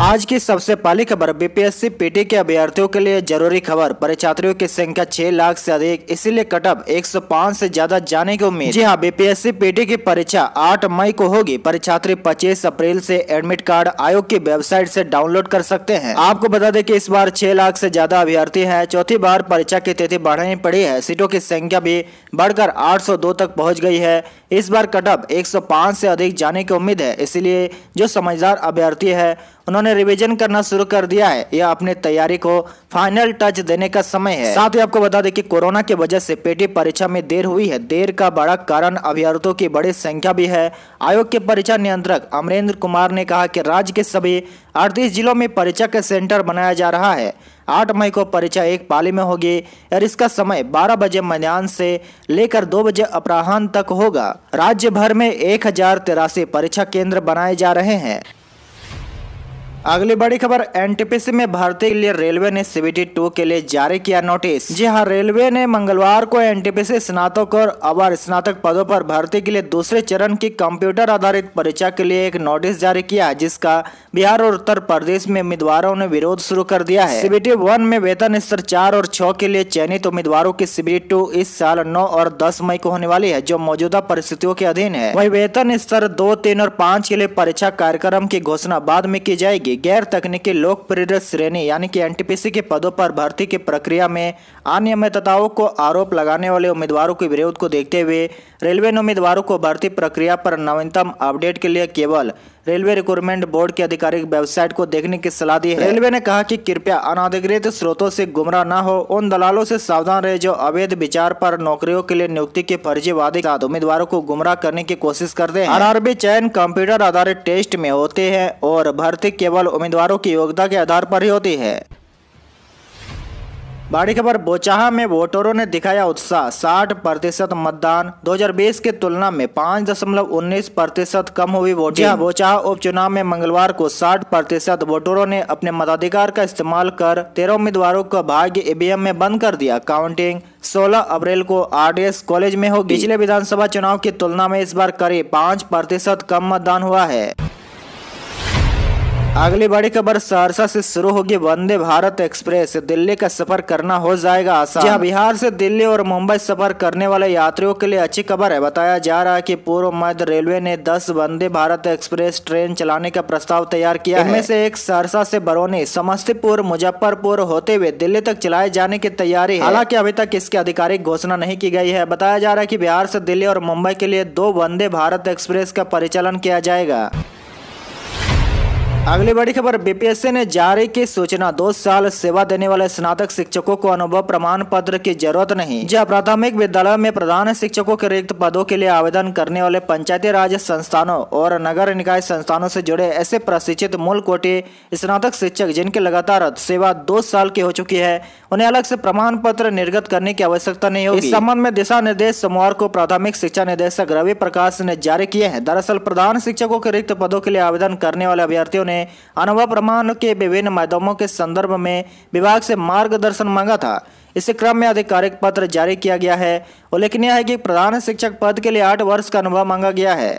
आज की सबसे पहली खबर बीपीएससी पीटी के अभ्यर्थियों के लिए जरूरी खबर परीक्षार्थियों की संख्या 6 लाख से अधिक इसीलिए कटअप 105 से ज्यादा जाने की उम्मीद जी हां बीपीएससी पीटी की परीक्षा 8 मई को होगी परीक्षार्थी 25 अप्रैल से एडमिट कार्ड आयोग की वेबसाइट से डाउनलोड कर सकते हैं आपको बता दें की इस बार छह लाख ऐसी ज्यादा अभ्यर्थी है चौथी बार परीक्षा की तिथि बढ़ानी पड़ी है सीटों की संख्या भी बढ़कर आठ तक पहुँच गयी है इस बार कटअप एक सौ अधिक जाने की उम्मीद है इसीलिए जो समझदार अभ्यर्थी है उन्होंने रिविजन करना शुरू कर दिया है यह अपनी तैयारी को फाइनल टच देने का समय है साथ ही आपको बता दें कि कोरोना की वजह से पेटी परीक्षा में देर हुई है देर का बड़ा कारण अभ्यर्थियों की बड़ी संख्या भी है आयोग के परीक्षा नियंत्रक अमरेंद्र कुमार ने कहा की राज्य के सभी अड़तीस जिलों में परीक्षा का सेंटर बनाया जा रहा है आठ मई को परीक्षा एक पाली में होगी और इसका समय 12 बजे मध्यान्ह से लेकर 2 बजे अपराह्न तक होगा राज्य भर में एक परीक्षा केंद्र बनाए जा रहे हैं अगली बड़ी खबर एनटीपीसी में भारतीय रेलवे ने सीबीटी टू के लिए जारी किया नोटिस जी हाँ रेलवे ने मंगलवार को एनटीपीसी स्नातक और अवर स्नातक पदों पर भर्ती के लिए दूसरे चरण की कंप्यूटर आधारित परीक्षा के लिए एक नोटिस जारी किया जिसका बिहार और उत्तर प्रदेश में उम्मीदवारों ने विरोध शुरू कर दिया है सीबीटी वन में वेतन स्तर चार और छह के लिए चयनित उम्मीदवारों की सीबीटी टू इस साल नौ और दस मई को होने वाली है जो मौजूदा परिस्थितियों के अधीन है वही वेतन स्तर दो तीन और पाँच के लिए परीक्षा कार्यक्रम की घोषणा बाद में की जाएगी गैर तकनीकी लोक प्रेरित श्रेणी यानी कि एनटीपीसी के पदों पर भर्ती की प्रक्रिया में अनियमितताओं को आरोप लगाने वाले उम्मीदवारों के विरोध को देखते हुए रेलवे ने उम्मीदवारों को भर्ती प्रक्रिया पर नवीनतम अपडेट के लिए केवल रेलवे रिक्रूटमेंट बोर्ड की आधिकारिक वेबसाइट को देखने की सलाह दी है रेलवे ने कहा कि कृपया अनाधिकृत स्रोतों से गुमराह न हो उन दलालों से सावधान रहे जो अवैध विचार पर नौकरियों के लिए नियुक्ति के फर्जीवादी साथ उम्मीदवारों को गुमराह करने की कोशिश करते हैं आरआरबी चयन कंप्यूटर आधारित टेस्ट में होते हैं और भर्ती केवल केवल उम्मीदवारों की योग्यता के आधार पर ही होती है बड़ी खबर बोचाहा में वोटरों ने दिखाया उत्साह 60 प्रतिशत मतदान 2020 के तुलना में 5.19 प्रतिशत कम हुई वोटिंग हाँ। बोचाहा उपचुनाव में मंगलवार को 60 प्रतिशत वोटरों ने अपने मताधिकार का इस्तेमाल कर तेरह उम्मीदवारों का भाग्य ईवीएम में बंद कर दिया काउंटिंग 16 अप्रैल को आरडीएस कॉलेज में होगी पिछले विधानसभा चुनाव की तुलना में इस बार करीब पाँच प्रतिशत कम मतदान हुआ है अगली बड़ी खबर सहरसा से शुरू होगी वंदे भारत एक्सप्रेस दिल्ली का सफर करना हो जाएगा आसान यहाँ बिहार से दिल्ली और मुंबई सफर करने वाले यात्रियों के लिए अच्छी खबर है बताया जा रहा है कि पूर्व मध्य रेलवे ने 10 वंदे भारत एक्सप्रेस ट्रेन चलाने का प्रस्ताव तैयार किया इनमें से एक सहरसा से बरौनी समस्तीपुर मुजफ्फरपुर होते हुए दिल्ली तक चलाए जाने की तैयारी हालांकि अभी तक इसकी आधिकारिक घोषणा नहीं की गई है बताया जा रहा है की बिहार से दिल्ली और मुंबई के लिए दो वंदे भारत एक्सप्रेस का परिचालन किया जाएगा अगली बड़ी खबर बीपीएससी ने जारी की सूचना दो साल सेवा देने वाले स्नातक शिक्षकों को अनुभव प्रमाण पत्र की जरूरत नहीं जब प्राथमिक विद्यालय में प्रधान शिक्षकों के रिक्त पदों के लिए आवेदन करने वाले पंचायती राज संस्थानों और नगर निकाय संस्थानों से जुड़े ऐसे प्रशिक्षित मूल कोटे स्नातक शिक्षक जिनकी लगातार सेवा दो साल की हो चुकी है उन्हें अलग से प्रमाण पत्र निर्गत करने की आवश्यकता नहीं होगी इस संबंध में दिशा निर्देश सोमवार को प्राथमिक शिक्षा निदेशक रवि प्रकाश ने जारी किए हैं दरअसल प्रधान शिक्षकों के रिक्त पदों के लिए आवेदन करने वाले अभ्यर्थियों ने ने अनुभव प्रमाण के विभिन्न माध्यमों के संदर्भ में विभाग से मार्गदर्शन मांगा था इसी क्रम में आधिकारिक पत्र जारी किया गया है उल्लेखनीय है कि प्रधान शिक्षक पद के लिए आठ वर्ष का अनुभव मांगा गया है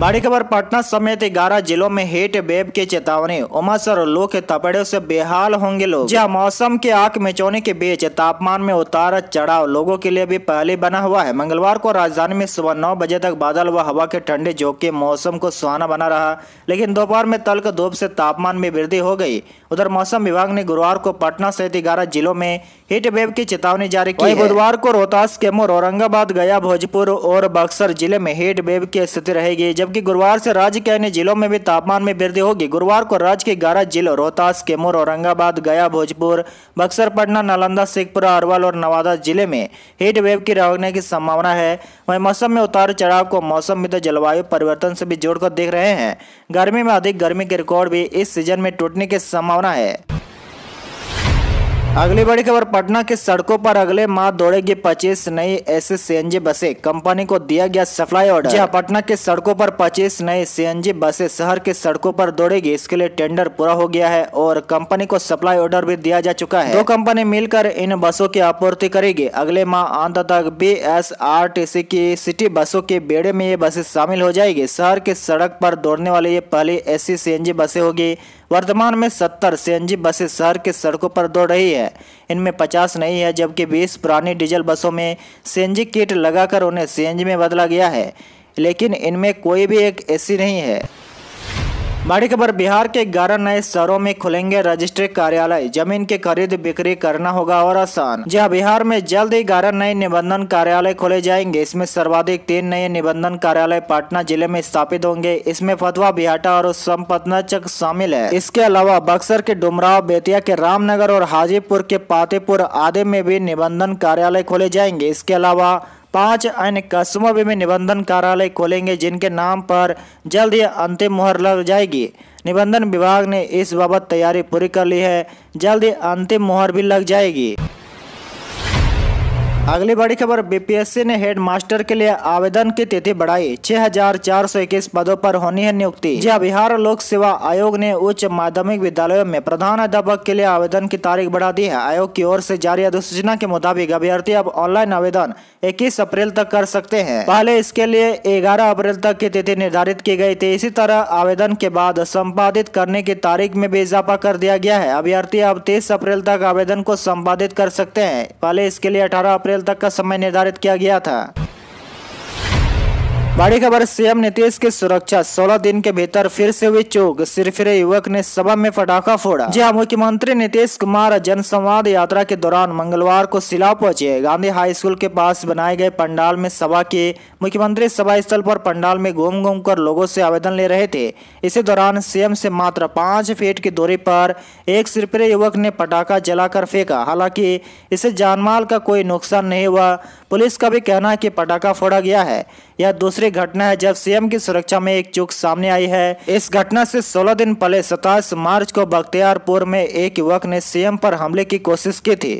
बड़ी खबर पटना समेत ग्यारह जिलों में हीट बेब की चेतावनी उमस और लू के तपड़े से बेहाल होंगे लोग जहाँ मौसम के आंख मिचोने के बीच तापमान में उतार चढ़ाव लोगों के लिए भी पहले बना हुआ है मंगलवार को राजधानी में सुबह नौ बजे तक बादल व हवा के ठंडे झोंके मौसम को सुहाना बना रहा लेकिन दोपहर में तल्क धूप से तापमान में वृद्धि हो गई उधर मौसम विभाग ने गुरुवार को पटना सहित ग्यारह जिलों में हीट वेव की चेतावनी जारी की बुधवार को रोहतास कैमूर औरंगाबाद गया भोजपुर और बक्सर जिले में हीट वेव की स्थिति रहेगी जब जबकि गुरुवार से राज्य के अन्य जिलों में भी तापमान में वृद्धि होगी गुरुवार को राज्य के ग्यारह जिलों रोहतास कैमूर औरंगाबाद गया भोजपुर बक्सर पटना नालंदा शेखपुरा अरवल और नवादा जिले में हीट वेव की रहने की संभावना है वहीं मौसम में उतार चढ़ाव को मौसम तो जलवायु परिवर्तन से भी जोड़कर देख रहे हैं गर्मी में अधिक गर्मी के रिकॉर्ड भी इस सीजन में टूटने की संभावना है अगली बड़ी खबर पटना के सड़कों पर अगले माह दौड़ेगी 25 नई ऐसे सीएनजी बसें कंपनी को दिया गया सप्लाई ऑर्डर जी हाँ, पटना के सड़कों पर 25 नई सीएनजी बसें शहर के सड़कों पर दौड़ेगी इसके लिए टेंडर पूरा हो गया है और कंपनी को सप्लाई ऑर्डर भी दिया जा चुका है दो कंपनी मिलकर इन बसों की आपूर्ति करेगी अगले माह अंत तक बी की सिटी बसों के बेड़े में ये बसे शामिल हो जाएगी शहर के सड़क पर दौड़ने वाली ये पहली ऐसी सी बसें होगी वर्तमान में सत्तर सी एन बसें शहर के सड़कों पर दौड़ रही है है इनमें पचास नहीं है जबकि बीस पुरानी डीजल बसों में सीएनजी किट लगाकर उन्हें सीएनजी में बदला गया है लेकिन इनमें कोई भी एक एसी नहीं है बड़ी खबर बिहार के ग्यारह नए शहरों में खुलेंगे रजिस्ट्री कार्यालय जमीन की खरीद बिक्री करना होगा और आसान जहां बिहार में जल्द ही ग्यारह नए निबंधन कार्यालय खोले जाएंगे इसमें सर्वाधिक तीन नए निबंधन कार्यालय पटना जिले में स्थापित होंगे इसमें फतवा बिहाटा और संपतनाचक शामिल है इसके अलावा बक्सर के डुमराव बेतिया के रामनगर और हाजीपुर के पातेपुर आदि में भी निबंधन कार्यालय खोले जाएंगे इसके अलावा पाँच अन्य कस्बों में निबंधन कार्यालय खोलेंगे जिनके नाम पर जल्द ही अंतिम मुहर लग जाएगी निबंधन विभाग ने इस बाबत तैयारी पूरी कर ली है जल्द ही अंतिम मुहर भी लग जाएगी अगली बड़ी खबर बीपीएससी ने हेड मास्टर के लिए आवेदन की तिथि बढ़ाई 6,421 पदों पर होनी है नियुक्ति जी हाँ, बिहार लोक सेवा आयोग ने उच्च माध्यमिक विद्यालयों में प्रधान अध्यापक के लिए आवेदन की तारीख बढ़ा दी है आयोग की ओर से जारी अधिसूचना के मुताबिक अभ्यर्थी अब ऑनलाइन आवेदन 21 अप्रैल तक कर सकते हैं पहले इसके लिए ग्यारह अप्रैल तक की तिथि निर्धारित की गयी थी इसी तरह आवेदन के बाद संपादित करने की तारीख में भी इजाफा कर दिया गया है अभ्यर्थी अब तीस अप्रैल तक आवेदन को संपादित कर सकते हैं पहले इसके लिए अठारह अप्रैल अप्रैल तक का समय निर्धारित किया गया था बड़ी खबर सीएम नीतीश की सुरक्षा 16 दिन के भीतर फिर से हुई चोग सिरफिरे युवक ने सभा में पटाखा फोड़ा जी हाँ मुख्यमंत्री नीतीश कुमार जनसंवाद यात्रा के दौरान मंगलवार को सिला पहुंचे गांधी हाई स्कूल के पास बनाए गए पंडाल में सभा के मुख्यमंत्री सभा स्थल पर पंडाल में घूम घूम कर लोगों से आवेदन ले रहे थे इसी दौरान सीएम से मात्र पाँच फीट की दूरी पर एक सिरफिरे युवक ने पटाखा जलाकर फेंका हालांकि इसे जानमाल का कोई नुकसान नहीं हुआ पुलिस का भी कहना है कि पटाखा फोड़ा गया है यह दूसरी दूसरी घटना है जब सीएम की सुरक्षा में एक चूक सामने आई है इस घटना से 16 दिन पहले 27 मार्च को बख्तियारपुर में एक युवक ने सीएम पर हमले की कोशिश की थी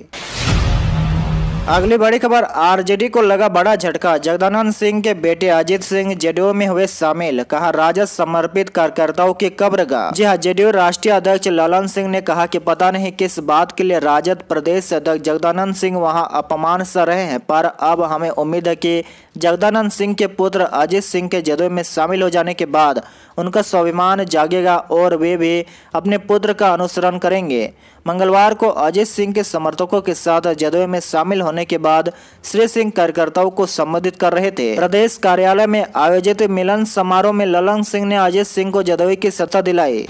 अगली बड़ी खबर आरजेडी को लगा बड़ा झटका जगदानंद सिंह के बेटे अजीत सिंह जेडीयू में हुए शामिल कहा राजद समर्पित कार्यकर्ताओं की कब्र का जी हाँ जेडीयू राष्ट्रीय अध्यक्ष ललन सिंह ने कहा कि पता नहीं किस बात के लिए राजद प्रदेश अध्यक्ष जगदानंद सिंह वहां अपमान सह रहे हैं पर अब हमें उम्मीद है की जगदानंद सिंह के पुत्र अजीत सिंह के जदयू में शामिल हो जाने के बाद उनका स्वाभिमान जागेगा और वे भी अपने पुत्र का अनुसरण करेंगे मंगलवार को अजीत सिंह के समर्थकों के साथ जदवे में शामिल होने के बाद श्री सिंह कार्यकर्ताओं को संबोधित कर रहे थे प्रदेश कार्यालय में आयोजित मिलन समारोह में ललन सिंह ने अजीत सिंह को जदवे की सत्ता दिलाई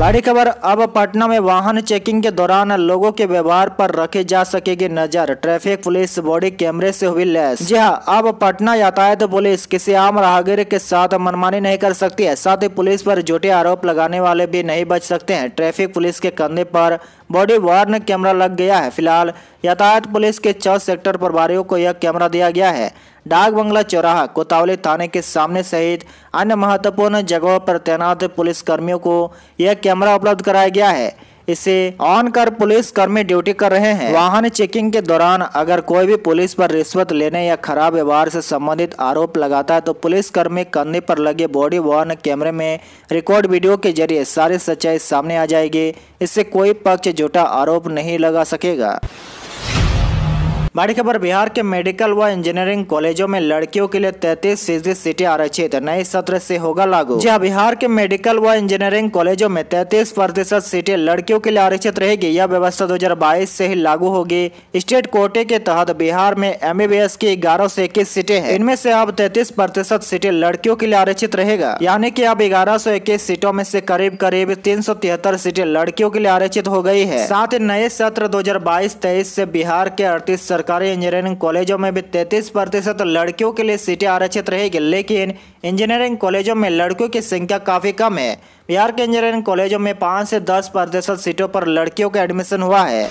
बड़ी खबर अब पटना में वाहन चेकिंग के दौरान लोगों के व्यवहार पर रखे जा सकेगी नजर ट्रैफिक पुलिस बॉडी कैमरे से हुई लैस जी हाँ अब पटना यातायात तो पुलिस किसी आम राहगीर के साथ मनमानी नहीं कर सकती है साथ ही पुलिस पर झूठे आरोप लगाने वाले भी नहीं बच सकते हैं ट्रैफिक पुलिस के कंधे पर बॉडी वार्न कैमरा लग गया है फिलहाल यातायात पुलिस के चौथ सेक्टर प्रभारियों को यह कैमरा दिया गया है डाक बंगला चौराहा कोतावली थाने के सामने सहित अन्य महत्वपूर्ण जगहों पर तैनात पुलिसकर्मियों को यह कैमरा उपलब्ध कराया गया है इसे ऑन कर पुलिस कर्मी ड्यूटी कर रहे हैं वाहन चेकिंग के दौरान अगर कोई भी पुलिस पर रिश्वत लेने या खराब व्यवहार से संबंधित आरोप लगाता है तो पुलिस कर्मी कंधे पर लगे बॉडी वार्न कैमरे में रिकॉर्ड वीडियो के जरिए सारी सच्चाई सामने आ जाएगी इससे कोई पक्ष जुटा आरोप नहीं लगा सकेगा बड़ी खबर बिहार के मेडिकल व इंजीनियरिंग कॉलेजों में लड़कियों के लिए तैतीस फीसदी सीटें आरक्षित नए सत्र से होगा लागू जहाँ बिहार के मेडिकल व इंजीनियरिंग कॉलेजों में तैतीस प्रतिशत सीटें लड़कियों के लिए आरक्षित रहेगी यह व्यवस्था 2022 से ही लागू होगी स्टेट कोटे के तहत बिहार में एम की ग्यारह से इक्कीस सीटें हैं इनमें से अब तैतीस प्रतिशत सीटें लड़कियों के लिए आरक्षित रहेगा यानी की अब ग्यारह सीटों में ऐसी करीब करीब तीन सीटें लड़कियों के लिए आरक्षित हो गयी है साथ ही नए सत्र दो हजार से बिहार के अड़तीस सरकारी इंजीनियरिंग कॉलेजों में भी तैंतीस प्रतिशत लड़कियों के लिए सीटें आरक्षित रहेगी लेकिन इंजीनियरिंग कॉलेजों में लड़कियों की संख्या काफ़ी कम है बिहार के इंजीनियरिंग कॉलेजों में पाँच से दस प्रतिशत सीटों पर लड़कियों का एडमिशन हुआ है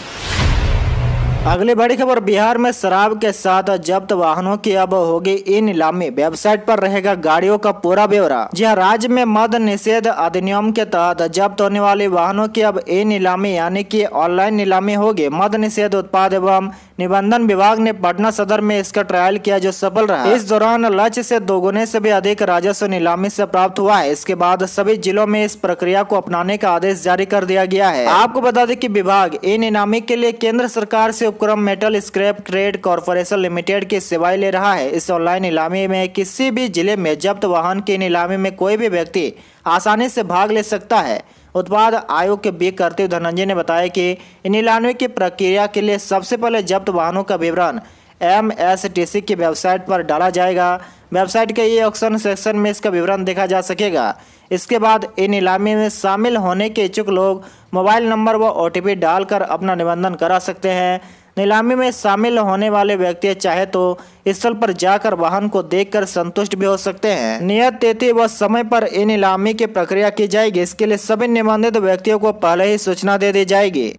अगली बड़ी खबर बिहार में शराब के साथ जब्त वाहनों की अब होगी ई नीलामी वेबसाइट पर रहेगा गाड़ियों का पूरा ब्यौरा जी राज्य में मद निषेध अधिनियम के तहत जब्त होने वाले वाहनों की अब ई नीलामी यानी कि ऑनलाइन नीलामी होगी मद निषेध उत्पाद एवं निबंधन विभाग ने पटना सदर में इसका ट्रायल किया जो सफल रहा इस दौरान लक्ष्य से दोगुने से भी अधिक राजस्व नीलामी से प्राप्त हुआ है इसके बाद सभी जिलों में इस प्रक्रिया को अपनाने का आदेश जारी कर दिया गया है आपको बता दें की विभाग इन इनामी के लिए केंद्र सरकार ऐसी उपक्रम metal scrap trade corporation limited की सेवाएं ले रहा है इस ऑनलाइन नीलामी में किसी भी जिले में जब्त वाहन की नीलामी में कोई भी व्यक्ति आसानी से भाग ले सकता है उत्पाद आयोग के बी करते हुए धनंजय ने बताया कि नीलामी की प्रक्रिया के लिए सबसे पहले जब्त वाहनों का विवरण एम एस टी सी की वेबसाइट पर डाला जाएगा वेबसाइट के ये ऑक्शन सेक्शन में इसका विवरण देखा जा सकेगा इसके बाद इन नीलामी में शामिल होने के इच्छुक लोग मोबाइल नंबर व ओ टी पी डालकर अपना निबंधन करा सकते हैं नीलामी में शामिल होने वाले व्यक्ति चाहे तो स्थल पर जाकर वाहन को देखकर संतुष्ट भी हो सकते हैं नियत तिथि व समय पर इन नीलामी की प्रक्रिया की जाएगी इसके लिए सभी निबंधित व्यक्तियों को पहले ही सूचना दे दी जाएगी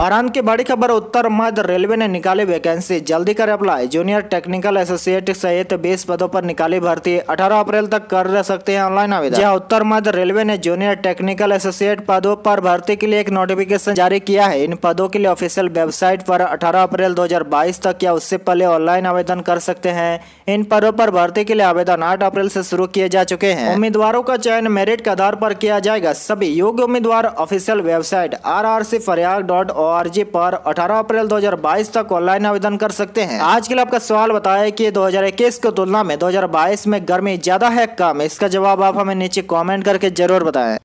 और अंत की बड़ी खबर उत्तर मध्य रेलवे ने निकाली वैकेंसी जल्दी कर अप्लाई जूनियर टेक्निकल एसोसिएट सहित 20 पदों पर निकाली भर्ती 18 अप्रैल तक कर सकते हैं ऑनलाइन आवेदन जहां उत्तर मध्य रेलवे ने जूनियर टेक्निकल एसोसिएट पदों पर भर्ती के लिए एक नोटिफिकेशन जारी किया है इन पदों के लिए ऑफिसियल वेबसाइट पर अठारह अप्रैल दो तक या उससे पहले ऑनलाइन आवेदन कर सकते हैं इन पदों पर भर्ती के लिए आवेदन आठ अप्रैल ऐसी शुरू किए जा चुके हैं उम्मीदवारों का चयन मेरिट के आधार आरोप किया जाएगा सभी योग्य उम्मीदवार official website R R C फरियाग डॉट जी पर 18 अप्रैल 2022 तक ऑनलाइन आवेदन कर सकते हैं आज के लिए आपका सवाल बताया कि 2021 की तुलना में 2022 में गर्मी ज्यादा है कम इसका जवाब आप हमें नीचे कमेंट करके जरूर बताएं